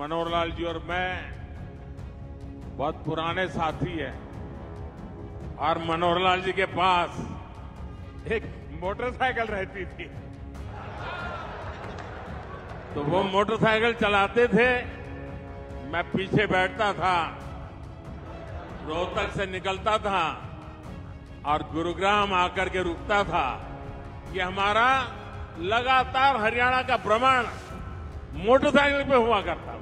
मनोहर लाल जी और मैं बहुत पुराने साथी हैं और मनोहर लाल जी के पास एक मोटरसाइकिल रहती थी तो वो मोटरसाइकिल चलाते थे मैं पीछे बैठता था रोहतक से निकलता था और गुरुग्राम आकर के रुकता था ये हमारा लगातार हरियाणा का भ्रमण मोटरसाइकिल पे हुआ करता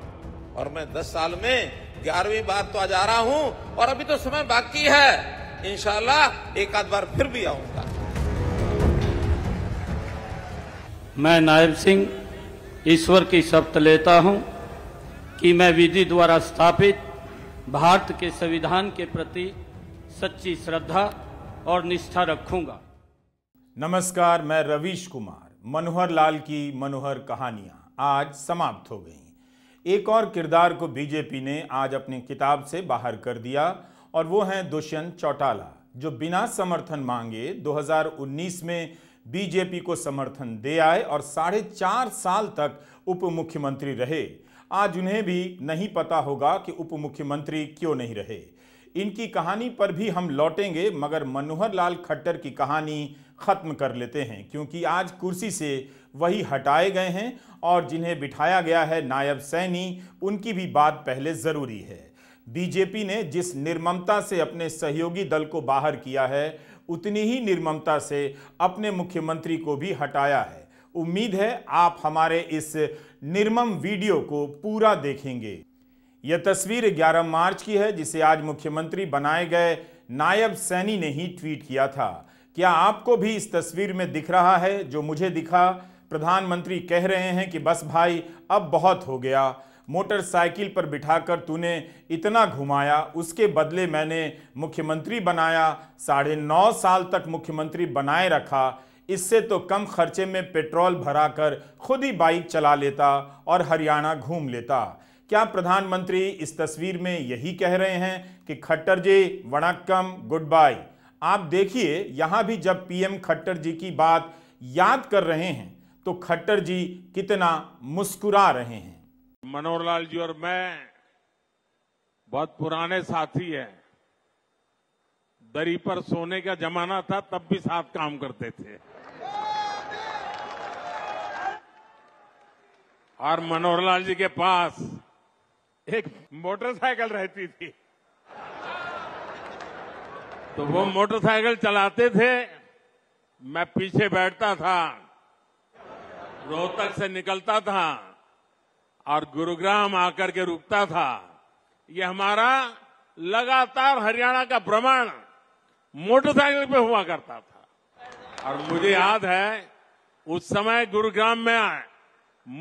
और मैं दस साल में ग्यारहवीं बार तो आ जा रहा हूं और अभी तो समय बाकी है इनशाला एक आध बार फिर भी आऊंगा मैं नायब सिंह ईश्वर की शपथ लेता हूं कि मैं विधि द्वारा स्थापित भारत के संविधान के प्रति सच्ची श्रद्धा और निष्ठा रखूंगा नमस्कार मैं रवीश कुमार मनोहर लाल की मनोहर कहानियां आज समाप्त हो गई एक और किरदार को बीजेपी ने आज अपनी किताब से बाहर कर दिया और वो हैं दुष्यंत चौटाला जो बिना समर्थन मांगे 2019 में बीजेपी को समर्थन दे आए और साढ़े चार साल तक उप मुख्यमंत्री रहे आज उन्हें भी नहीं पता होगा कि उप मुख्यमंत्री क्यों नहीं रहे इनकी कहानी पर भी हम लौटेंगे मगर मनोहर लाल खट्टर की कहानी खत्म कर लेते हैं क्योंकि आज कुर्सी से वही हटाए गए हैं और जिन्हें बिठाया गया है नायब सैनी उनकी भी बात पहले ज़रूरी है बीजेपी ने जिस निर्ममता से अपने सहयोगी दल को बाहर किया है उतनी ही निर्ममता से अपने मुख्यमंत्री को भी हटाया है उम्मीद है आप हमारे इस निर्मम वीडियो को पूरा देखेंगे यह तस्वीर 11 मार्च की है जिसे आज मुख्यमंत्री बनाए गए नायब सैनी ने ही ट्वीट किया था क्या आपको भी इस तस्वीर में दिख रहा है जो मुझे दिखा प्रधानमंत्री कह रहे हैं कि बस भाई अब बहुत हो गया मोटरसाइकिल पर बिठाकर तूने इतना घुमाया उसके बदले मैंने मुख्यमंत्री बनाया साढ़े नौ साल तक मुख्यमंत्री बनाए रखा इससे तो कम खर्चे में पेट्रोल भराकर खुद ही बाइक चला लेता और हरियाणा घूम लेता क्या प्रधानमंत्री इस तस्वीर में यही कह रहे हैं कि खट्टर जी वणक्कम गुड बाय आप देखिए यहाँ भी जब पीएम खट्टर जी की बात याद कर रहे हैं तो खट्टर जी कितना मुस्कुरा रहे हैं मनोहर लाल जी और मैं बहुत पुराने साथी हैं दरी पर सोने का जमाना था तब भी साथ काम करते थे और मनोहर लाल जी के पास एक मोटरसाइकिल रहती थी तो वो मोटरसाइकिल चलाते थे मैं पीछे बैठता था रोहतक से निकलता था और गुरुग्राम आकर के रुकता था ये हमारा लगातार हरियाणा का भ्रमण मोटरसाइकिल पे हुआ करता था और मुझे याद है उस समय गुरुग्राम में आए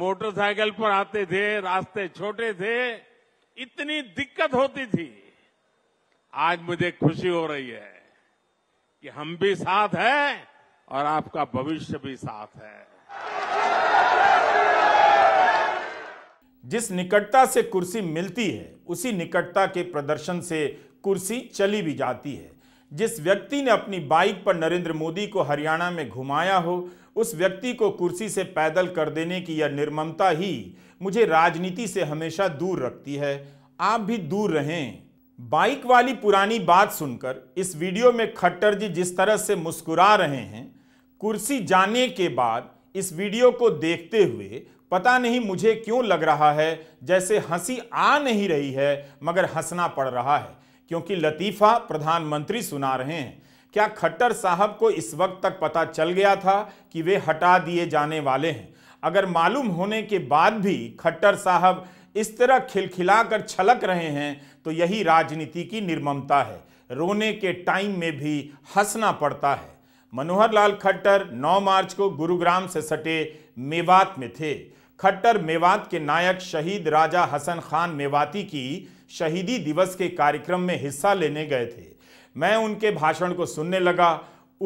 मोटरसाइकिल पर आते थे रास्ते छोटे थे इतनी दिक्कत होती थी आज मुझे खुशी हो रही है कि हम भी साथ हैं और आपका भविष्य भी साथ है जिस निकटता से कुर्सी मिलती है उसी निकटता के प्रदर्शन से कुर्सी चली भी जाती है जिस व्यक्ति ने अपनी बाइक पर नरेंद्र मोदी को हरियाणा में घुमाया हो उस व्यक्ति को कुर्सी से पैदल कर देने की यह निर्ममता ही मुझे राजनीति से हमेशा दूर रखती है आप भी दूर रहें बाइक वाली पुरानी बात सुनकर इस वीडियो में खट्टर जी जिस तरह से मुस्कुरा रहे हैं कुर्सी जाने के बाद इस वीडियो को देखते हुए पता नहीं मुझे क्यों लग रहा है जैसे हंसी आ नहीं रही है मगर हंसना पड़ रहा है क्योंकि लतीफ़ा प्रधानमंत्री सुना रहे हैं क्या खट्टर साहब को इस वक्त तक पता चल गया था कि वे हटा दिए जाने वाले हैं अगर मालूम होने के बाद भी खट्टर साहब इस तरह खिलखिलाकर छलक रहे हैं तो यही राजनीति की निर्ममता है रोने के टाइम में भी हंसना पड़ता है मनोहर लाल खट्टर 9 मार्च को गुरुग्राम से सटे मेवात में थे खट्टर मेवात के नायक शहीद राजा हसन खान मेवाती की शहीदी दिवस के कार्यक्रम में हिस्सा लेने गए थे मैं उनके भाषण को सुनने लगा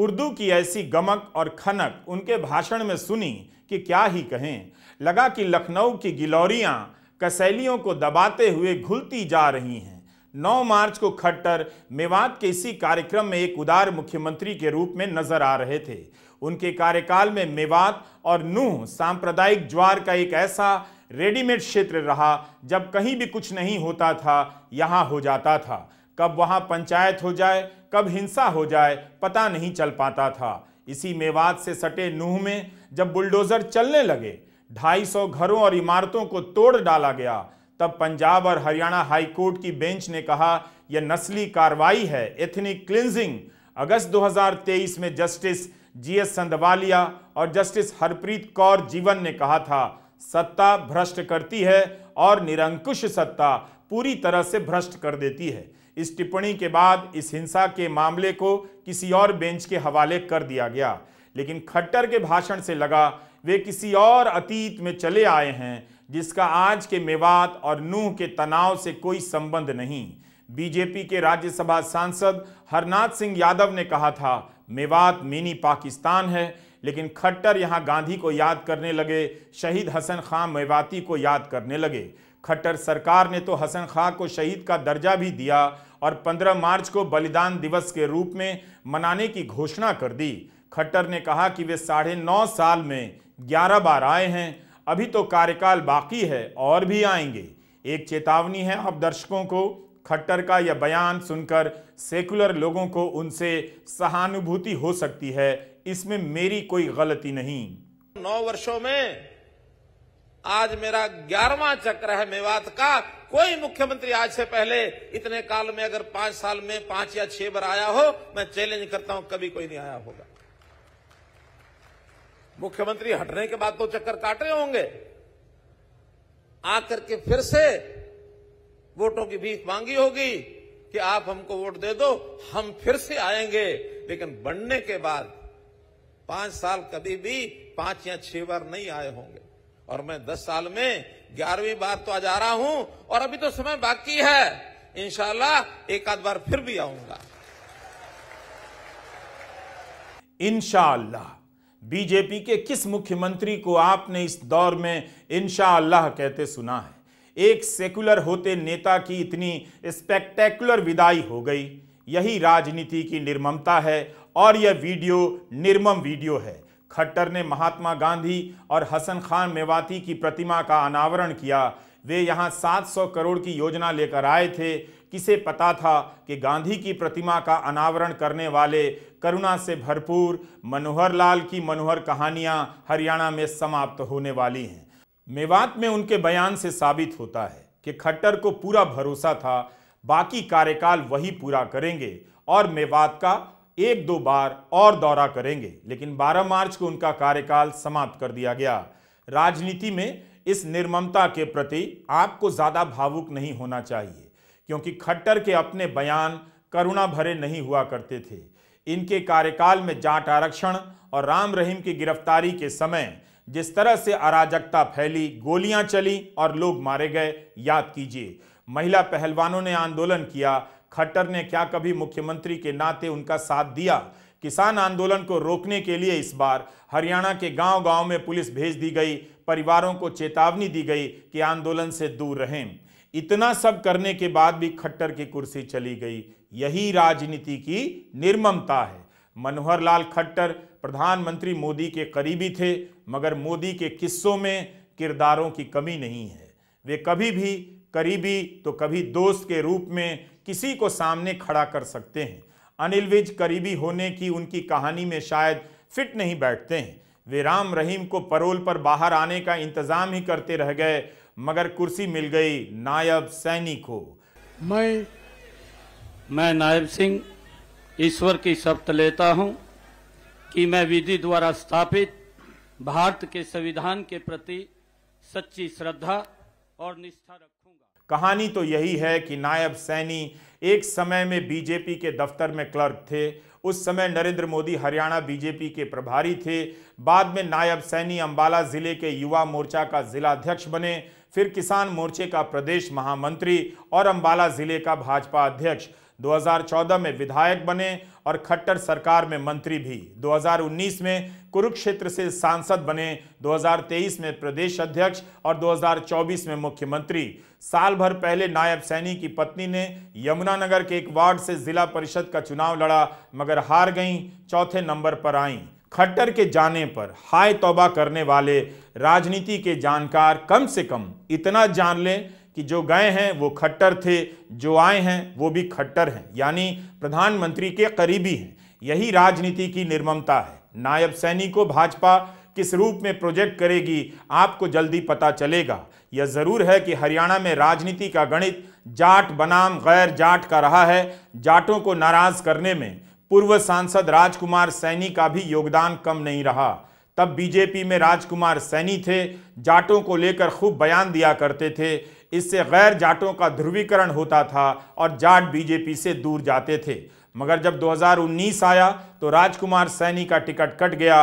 उर्दू की ऐसी गमक और खनक उनके भाषण में सुनी कि क्या ही कहें लगा कि लखनऊ की गिलौरियाँ कसैलियों को दबाते हुए घुलती जा रही हैं 9 मार्च को खट्टर मेवात के इसी कार्यक्रम में एक उदार मुख्यमंत्री के रूप में नजर आ रहे थे उनके कार्यकाल में मेवात और नूह सांप्रदायिक ज्वार का एक ऐसा रेडीमेड क्षेत्र रहा जब कहीं भी कुछ नहीं होता था यहाँ हो जाता था कब वहाँ पंचायत हो जाए कब हिंसा हो जाए पता नहीं चल पाता था इसी मेवात से सटे नूह में जब बुलडोजर चलने लगे 250 घरों और इमारतों को तोड़ डाला गया तब पंजाब और हरियाणा हाईकोर्ट की बेंच ने कहा यह नस्ली कार्रवाई है एथनिक क्लिंजिंग अगस्त 2023 में जस्टिस जीएस संधवालिया और जस्टिस हरप्रीत कौर जीवन ने कहा था सत्ता भ्रष्ट करती है और निरंकुश सत्ता पूरी तरह से भ्रष्ट कर देती है इस टिप्पणी के बाद इस हिंसा के मामले को किसी और बेंच के हवाले कर दिया गया लेकिन खट्टर के भाषण से लगा वे किसी और अतीत में चले आए हैं जिसका आज के मेवात और नूह के तनाव से कोई संबंध नहीं बीजेपी के राज्यसभा सांसद हरनाथ सिंह यादव ने कहा था मेवात मिनी पाकिस्तान है लेकिन खट्टर यहां गांधी को याद करने लगे शहीद हसन खां मेवाती को याद करने लगे खट्टर सरकार ने तो हसन खां को शहीद का दर्जा भी दिया और 15 मार्च को बलिदान दिवस के रूप में मनाने की घोषणा कर दी खट्टर ने कहा कि वे साढ़े नौ साल में ग्यारह बार आए हैं अभी तो कार्यकाल बाकी है और भी आएंगे एक चेतावनी है आप दर्शकों को खट्टर का यह बयान सुनकर सेकुलर लोगों को उनसे सहानुभूति हो सकती है इसमें मेरी कोई गलती नहीं नौ वर्षों में आज मेरा ग्यारहवा चक्र है मेवात का कोई मुख्यमंत्री आज से पहले इतने काल में अगर पांच साल में पांच या छह बार आया हो मैं चैलेंज करता हूं कभी कोई नहीं आया होगा मुख्यमंत्री हटने के बाद तो चक्कर काट रहे होंगे आकर के फिर से वोटों की भीख मांगी होगी कि आप हमको वोट दे दो हम फिर से आएंगे लेकिन बनने के बाद पांच साल कभी भी पांच या छह बार नहीं आए होंगे और मैं दस साल में ग्यारहवीं बार तो आज आ रहा हूं और अभी तो समय बाकी है इनशाला एक आध बार फिर भी आऊंगा इंशाला बीजेपी के किस मुख्यमंत्री को आपने इस दौर में इनशा अल्लाह कहते सुना है एक सेकुलर होते नेता की इतनी स्पेक्टेकुलर विदाई हो गई यही राजनीति की निर्ममता है और यह वीडियो निर्मम वीडियो है खट्टर ने महात्मा गांधी और हसन खान मेवाती की प्रतिमा का अनावरण किया वे यहाँ 700 करोड़ की योजना लेकर आए थे किसे पता था कि गांधी की प्रतिमा का अनावरण करने वाले करुणा से भरपूर मनोहर लाल की मनोहर कहानियां हरियाणा में समाप्त होने वाली हैं मेवात में उनके बयान से साबित होता है कि खट्टर को पूरा भरोसा था बाकी कार्यकाल वही पूरा करेंगे और मेवात का एक दो बार और दौरा करेंगे लेकिन 12 मार्च को उनका कार्यकाल समाप्त कर दिया गया राजनीति में इस निर्ममता के प्रति आपको ज़्यादा भावुक नहीं होना चाहिए क्योंकि खट्टर के अपने बयान करुणा भरे नहीं हुआ करते थे इनके कार्यकाल में जाट आरक्षण और राम रहीम की गिरफ्तारी के समय जिस तरह से अराजकता फैली गोलियां चली और लोग मारे गए याद कीजिए महिला पहलवानों ने आंदोलन किया खट्टर ने क्या कभी मुख्यमंत्री के नाते उनका साथ दिया किसान आंदोलन को रोकने के लिए इस बार हरियाणा के गांव-गांव में पुलिस भेज दी गई परिवारों को चेतावनी दी गई कि आंदोलन से दूर रहें इतना सब करने के बाद भी खट्टर की कुर्सी चली गई यही राजनीति की निर्ममता है मनोहर लाल खट्टर प्रधानमंत्री मोदी के करीबी थे मगर मोदी के किस्सों में किरदारों की कमी नहीं है वे कभी भी करीबी तो कभी दोस्त के रूप में किसी को सामने खड़ा कर सकते हैं अनिल विज करीबी होने की उनकी कहानी में शायद फिट नहीं बैठते हैं वे राम रहीम को परोल पर बाहर आने का इंतज़ाम ही करते रह गए मगर कुर्सी मिल गई नायब सैनी को मैं मैं नायब सिंह ईश्वर की शपथ लेता हूं कि मैं विधि द्वारा स्थापित भारत के संविधान के प्रति सच्ची श्रद्धा और निष्ठा रखूंगा कहानी तो यही है कि नायब सैनी एक समय में बीजेपी के दफ्तर में क्लर्क थे उस समय नरेंद्र मोदी हरियाणा बीजेपी के प्रभारी थे बाद में नायब सैनी अंबाला जिले के युवा मोर्चा का जिलाध्यक्ष बने फिर किसान मोर्चे का प्रदेश महामंत्री और अम्बाला जिले का भाजपा अध्यक्ष 2014 में विधायक बने और खट्टर सरकार में मंत्री भी 2019 में कुरुक्षेत्र से सांसद बने 2023 में प्रदेश अध्यक्ष और 2024 में मुख्यमंत्री साल भर पहले नायब सैनी की पत्नी ने यमुनानगर के एक वार्ड से जिला परिषद का चुनाव लड़ा मगर हार गईं चौथे नंबर पर आईं खट्टर के जाने पर हाय तौबा करने वाले राजनीति के जानकार कम से कम इतना जान लें कि जो गए हैं वो खट्टर थे जो आए हैं वो भी खट्टर हैं यानी प्रधानमंत्री के करीबी हैं यही राजनीति की निर्ममता है नायब सैनी को भाजपा किस रूप में प्रोजेक्ट करेगी आपको जल्दी पता चलेगा यह ज़रूर है कि हरियाणा में राजनीति का गणित जाट बनाम गैर जाट का रहा है जाटों को नाराज़ करने में पूर्व सांसद राजकुमार सैनी का भी योगदान कम नहीं रहा तब बीजेपी में राजकुमार सैनी थे जाटों को लेकर खूब बयान दिया करते थे इससे गैर जाटों का ध्रुवीकरण होता था और जाट बीजेपी से दूर जाते थे मगर जब 2019 आया तो राजकुमार सैनी का टिकट कट गया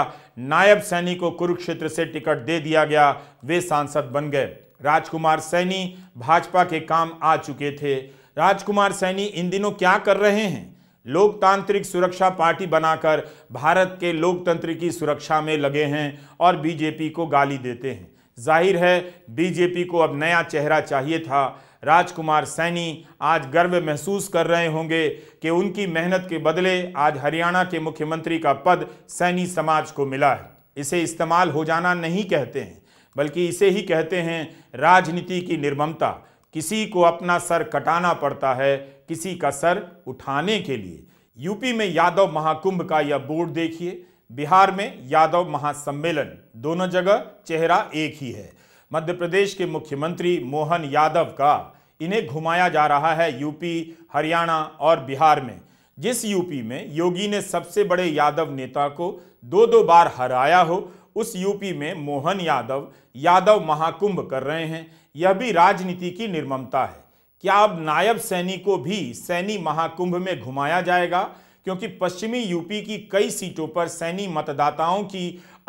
नायब सैनी को कुरुक्षेत्र से टिकट दे दिया गया वे सांसद बन गए राजकुमार सैनी भाजपा के काम आ चुके थे राजकुमार सैनी इन दिनों क्या कर रहे हैं लोकतांत्रिक सुरक्षा पार्टी बनाकर भारत के लोकतंत्र की सुरक्षा में लगे हैं और बीजेपी को गाली देते हैं जाहिर है बीजेपी को अब नया चेहरा चाहिए था राजकुमार सैनी आज गर्व महसूस कर रहे होंगे कि उनकी मेहनत के बदले आज हरियाणा के मुख्यमंत्री का पद सैनी समाज को मिला है इसे इस्तेमाल हो जाना नहीं कहते हैं बल्कि इसे ही कहते हैं राजनीति की निर्ममता किसी को अपना सर कटाना पड़ता है किसी का सर उठाने के लिए यूपी में यादव महाकुंभ का यह बोर्ड देखिए बिहार में यादव महासम्मेलन दोनों जगह चेहरा एक ही है मध्य प्रदेश के मुख्यमंत्री मोहन यादव का इन्हें घुमाया जा रहा है यूपी हरियाणा और बिहार में जिस यूपी में योगी ने सबसे बड़े यादव नेता को दो दो बार हराया हो उस यूपी में मोहन यादव यादव महाकुंभ कर रहे हैं यह भी राजनीति की निर्ममता है क्या अब नायब सैनी को भी सैनी महाकुंभ में घुमाया जाएगा क्योंकि पश्चिमी यूपी की कई सीटों पर सैनी मतदाताओं की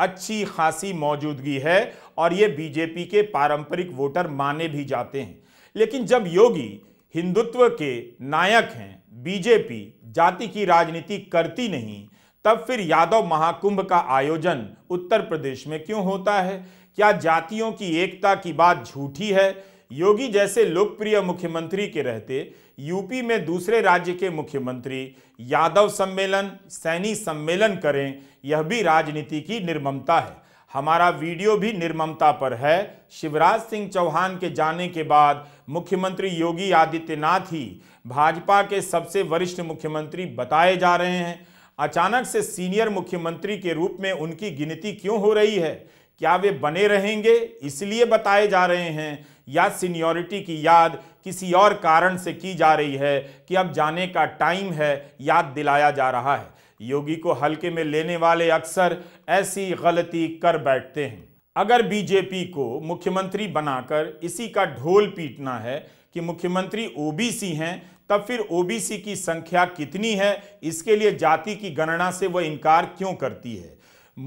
अच्छी खासी मौजूदगी है और ये बीजेपी के पारंपरिक वोटर माने भी जाते हैं लेकिन जब योगी हिंदुत्व के नायक हैं बीजेपी जाति की राजनीति करती नहीं तब फिर यादव महाकुंभ का आयोजन उत्तर प्रदेश में क्यों होता है क्या जातियों की एकता की बात झूठी है योगी जैसे लोकप्रिय मुख्यमंत्री के रहते यूपी में दूसरे राज्य के मुख्यमंत्री यादव सम्मेलन सैनी सम्मेलन करें यह भी राजनीति की निर्ममता है हमारा वीडियो भी निर्ममता पर है शिवराज सिंह चौहान के जाने के बाद मुख्यमंत्री योगी आदित्यनाथ ही भाजपा के सबसे वरिष्ठ मुख्यमंत्री बताए जा रहे हैं अचानक से सीनियर मुख्यमंत्री के रूप में उनकी गिनती क्यों हो रही है क्या वे बने रहेंगे इसलिए बताए जा रहे हैं या सीनियोरिटी की याद किसी और कारण से की जा रही है कि अब जाने का टाइम है याद दिलाया जा रहा है योगी को हल्के में लेने वाले अक्सर ऐसी गलती कर बैठते हैं अगर बीजेपी को मुख्यमंत्री बनाकर इसी का ढोल पीटना है कि मुख्यमंत्री ओबीसी हैं तब फिर ओबीसी की संख्या कितनी है इसके लिए जाति की गणना से वह इनकार क्यों करती है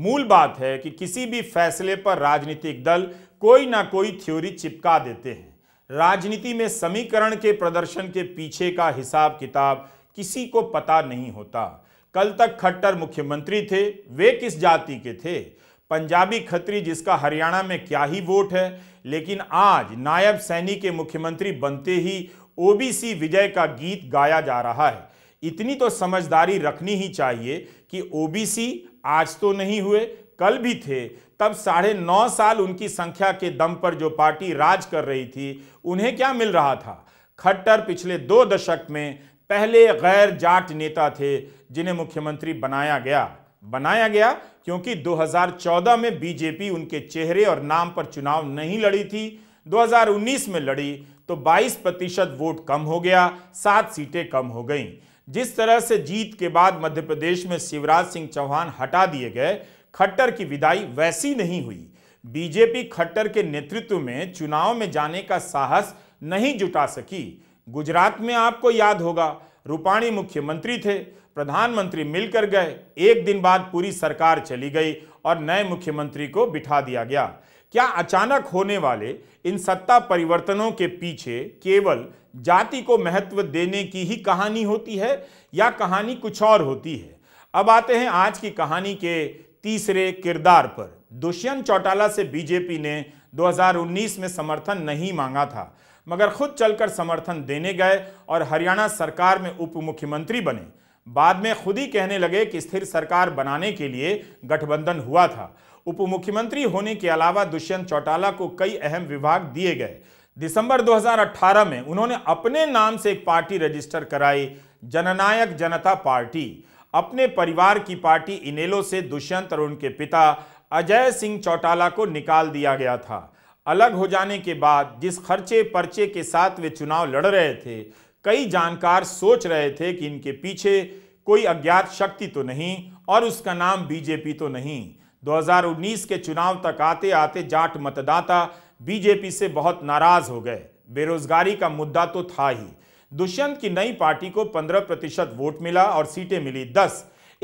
मूल बात है कि किसी भी फैसले पर राजनीतिक दल कोई ना कोई थ्योरी चिपका देते हैं राजनीति में समीकरण के प्रदर्शन के पीछे का हिसाब किताब किसी को पता नहीं होता कल तक खट्टर मुख्यमंत्री थे वे किस जाति के थे पंजाबी खत्री जिसका हरियाणा में क्या ही वोट है लेकिन आज नायब सैनी के मुख्यमंत्री बनते ही ओबीसी विजय का गीत गाया जा रहा है इतनी तो समझदारी रखनी ही चाहिए कि ओबीसी आज तो नहीं हुए कल भी थे तब साढ़े नौ साल उनकी संख्या के दम पर जो पार्टी राज कर रही थी उन्हें क्या मिल रहा था खट्टर पिछले दो दशक में पहले गैर जाट नेता थे जिन्हें मुख्यमंत्री बनाया गया बनाया गया क्योंकि 2014 में बीजेपी उनके चेहरे और नाम पर चुनाव नहीं लड़ी थी 2019 में लड़ी तो 22 प्रतिशत वोट कम हो गया सात सीटें कम हो गईं जिस तरह से जीत के बाद मध्य प्रदेश में शिवराज सिंह चौहान हटा दिए गए खट्टर की विदाई वैसी नहीं हुई बीजेपी खट्टर के नेतृत्व में चुनाव में जाने का साहस नहीं जुटा सकी गुजरात में आपको याद होगा रूपाणी मुख्यमंत्री थे प्रधानमंत्री मिलकर गए एक दिन बाद पूरी सरकार चली गई और नए मुख्यमंत्री को बिठा दिया गया क्या अचानक होने वाले इन सत्ता परिवर्तनों के पीछे केवल जाति को महत्व देने की ही कहानी होती है या कहानी कुछ और होती है अब आते हैं आज की कहानी के तीसरे किरदार पर दुष्यंत चौटाला से बीजेपी ने 2019 में समर्थन नहीं मांगा था मगर खुद चलकर समर्थन देने गए और हरियाणा सरकार में उप मुख्यमंत्री बने बाद में खुद ही कहने लगे कि स्थिर सरकार बनाने के लिए गठबंधन हुआ था उप मुख्यमंत्री होने के अलावा दुष्यंत चौटाला को कई अहम विभाग दिए गए दिसंबर 2018 में उन्होंने अपने नाम से एक पार्टी रजिस्टर कराई जननायक जनता पार्टी अपने परिवार की पार्टी इनेलो से दुष्यंत और उनके पिता अजय सिंह चौटाला को निकाल दिया गया था अलग हो जाने के बाद जिस खर्चे पर्चे के साथ वे चुनाव लड़ रहे थे कई जानकार सोच रहे थे कि इनके पीछे कोई अज्ञात शक्ति तो नहीं और उसका नाम बीजेपी तो नहीं 2019 के चुनाव तक आते आते जाट मतदाता बीजेपी से बहुत नाराज हो गए बेरोजगारी का मुद्दा तो था ही दुष्यंत की नई पार्टी को 15 प्रतिशत वोट मिला और सीटें मिली 10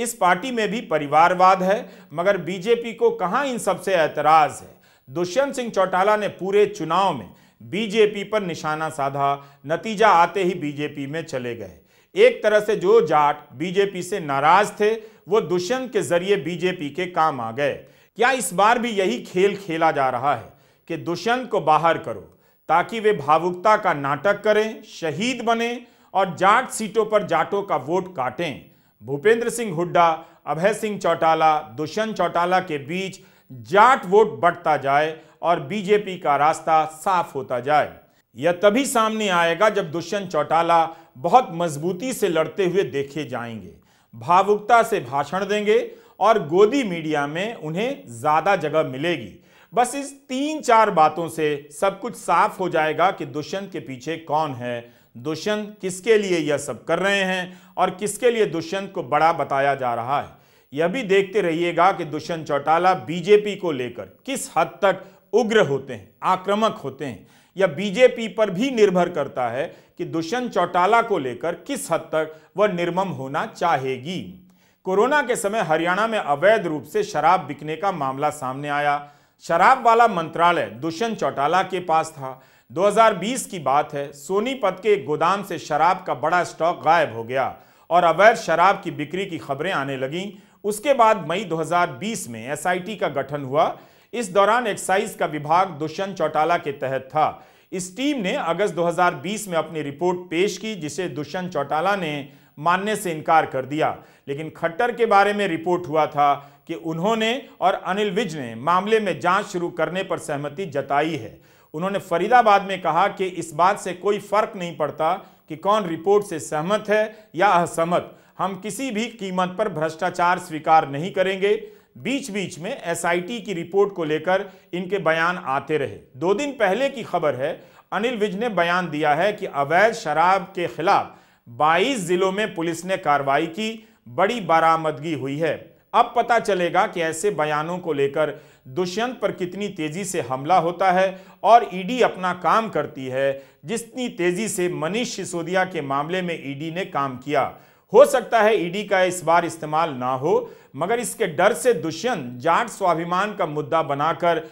इस पार्टी में भी परिवारवाद है मगर बीजेपी को कहाँ इन सबसे ऐतराज है दुष्यंत सिंह चौटाला ने पूरे चुनाव में बीजेपी पर निशाना साधा नतीजा आते ही बीजेपी में चले गए एक तरह से जो जाट बीजेपी से नाराज थे वो दुष्यंत के जरिए बीजेपी के काम आ गए क्या इस बार भी यही खेल खेला जा रहा है कि दुष्यंत को बाहर करो ताकि वे भावुकता का नाटक करें शहीद बने और जाट सीटों पर जाटों का वोट काटें भूपेंद्र सिंह हुड्डा अभय सिंह चौटाला दुष्यंत चौटाला के बीच जाट वोट बढ़ता जाए और बीजेपी का रास्ता साफ होता जाए यह तभी सामने आएगा जब दुष्यंत चौटाला बहुत मजबूती से लड़ते हुए देखे जाएंगे भावुकता से भाषण देंगे और गोदी मीडिया में उन्हें ज़्यादा जगह मिलेगी बस इस तीन चार बातों से सब कुछ साफ हो जाएगा कि दुष्यंत के पीछे कौन है दुष्यंत किसके लिए यह सब कर रहे हैं और किसके लिए दुष्यंत को बड़ा बताया जा रहा है यह भी देखते रहिएगा कि दुष्यंत चौटाला बीजेपी को लेकर किस हद तक उग्र होते हैं आक्रामक होते हैं या बीजेपी पर भी निर्भर करता है कि दुष्यंत चौटाला को लेकर किस हद तक वह निर्मम होना चाहेगी कोरोना के समय हरियाणा में अवैध रूप से शराब बिकने का मामला सामने आया शराब वाला मंत्रालय दुष्यंत चौटाला के पास था 2020 की बात है सोनीपत के एक गोदाम से शराब का बड़ा स्टॉक गायब हो गया और अवैध शराब की बिक्री की खबरें आने लगीं उसके बाद मई 2020 में एसआईटी का गठन हुआ इस दौरान एक्साइज का विभाग दुष्यंत चौटाला के तहत था इस टीम ने अगस्त 2020 में अपनी रिपोर्ट पेश की जिसे दुष्यंत चौटाला ने मानने से इनकार कर दिया लेकिन खट्टर के बारे में रिपोर्ट हुआ था कि उन्होंने और अनिल विज ने मामले में जांच शुरू करने पर सहमति जताई है उन्होंने फरीदाबाद में कहा कि इस बात से कोई फर्क नहीं पड़ता कि कौन रिपोर्ट से सहमत है या असहमत हम किसी भी कीमत पर भ्रष्टाचार स्वीकार नहीं करेंगे बीच बीच में एसआईटी की रिपोर्ट को लेकर इनके बयान आते रहे दो दिन पहले की खबर है अनिल विज ने बयान दिया है कि अवैध शराब के खिलाफ 22 जिलों में पुलिस ने कार्रवाई की बड़ी बरामदगी हुई है अब पता चलेगा कि ऐसे बयानों को लेकर दुष्यंत पर कितनी तेजी से हमला होता है और ईडी अपना काम करती है जितनी तेजी से मनीष सिसोदिया के मामले में ईडी ने काम किया हो सकता है ईडी का इस बार इस्तेमाल ना हो मगर इसके डर से दुष्यंत जाट स्वाभिमान का मुद्दा बनाकर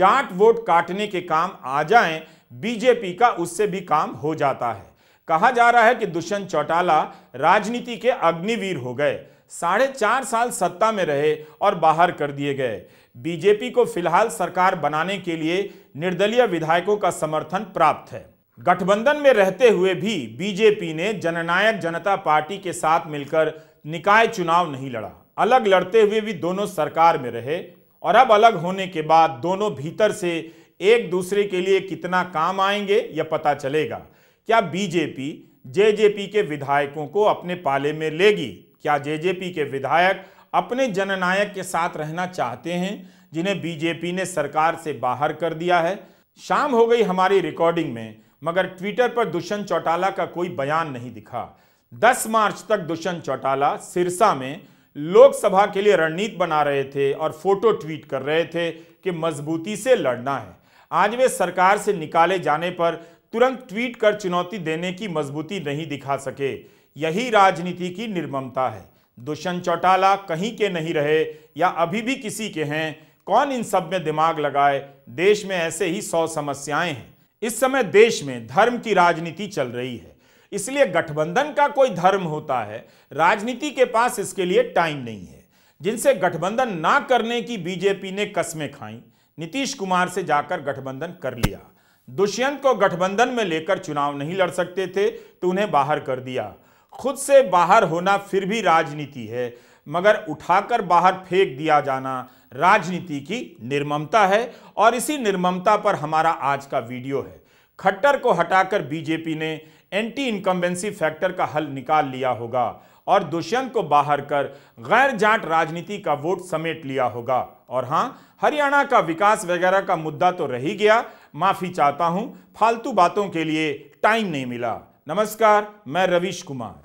जाट वोट काटने के काम आ जाए बीजेपी का उससे भी काम हो जाता है कहा जा रहा है कि दुष्यंत चौटाला राजनीति के अग्निवीर हो गए साढ़े चार साल सत्ता में रहे और बाहर कर दिए गए बीजेपी को फिलहाल सरकार बनाने के लिए निर्दलीय विधायकों का समर्थन प्राप्त है गठबंधन में रहते हुए भी बीजेपी ने जननायक जनता पार्टी के साथ मिलकर निकाय चुनाव नहीं लड़ा अलग लड़ते हुए भी दोनों सरकार में रहे और अब अलग होने के बाद दोनों भीतर से एक दूसरे के लिए कितना काम आएंगे यह पता चलेगा क्या बीजेपी जेजेपी के विधायकों को अपने पाले में लेगी क्या जेजेपी के विधायक अपने जननायक के साथ रहना चाहते हैं जिन्हें बीजेपी ने सरकार से बाहर कर दिया है शाम हो गई हमारी रिकॉर्डिंग में मगर ट्विटर पर दुष्यंत चौटाला का कोई बयान नहीं दिखा 10 मार्च तक दुष्यंत चौटाला सिरसा में लोकसभा के लिए रणनीति बना रहे थे और फोटो ट्वीट कर रहे थे कि मजबूती से लड़ना है आज वे सरकार से निकाले जाने पर तुरंत ट्वीट कर चुनौती देने की मजबूती नहीं दिखा सके यही राजनीति की निर्ममता है दुष्यंत चौटाला कहीं के नहीं रहे या अभी भी किसी के हैं कौन इन सब में दिमाग लगाए देश में ऐसे ही सौ समस्याएं हैं इस समय देश में धर्म की राजनीति चल रही है इसलिए गठबंधन का कोई धर्म होता है राजनीति के पास इसके लिए टाइम नहीं है जिनसे गठबंधन ना करने की बीजेपी ने कस्में खाई नीतीश कुमार से जाकर गठबंधन कर लिया दुष्यंत को गठबंधन में लेकर चुनाव नहीं लड़ सकते थे तो उन्हें बाहर कर दिया खुद से बाहर होना फिर भी राजनीति है मगर उठाकर बाहर फेंक दिया जाना राजनीति की निर्ममता है और इसी निर्ममता पर हमारा आज का वीडियो है खट्टर को हटाकर बीजेपी ने एंटी इनकम्बेंसी फैक्टर का हल निकाल लिया होगा और दुष्यंत को बाहर कर गैर जाट राजनीति का वोट समेट लिया होगा और हाँ हरियाणा का विकास वगैरह का मुद्दा तो रही गया माफी चाहता हूं फालतू बातों के लिए टाइम नहीं मिला नमस्कार मैं रवीश कुमार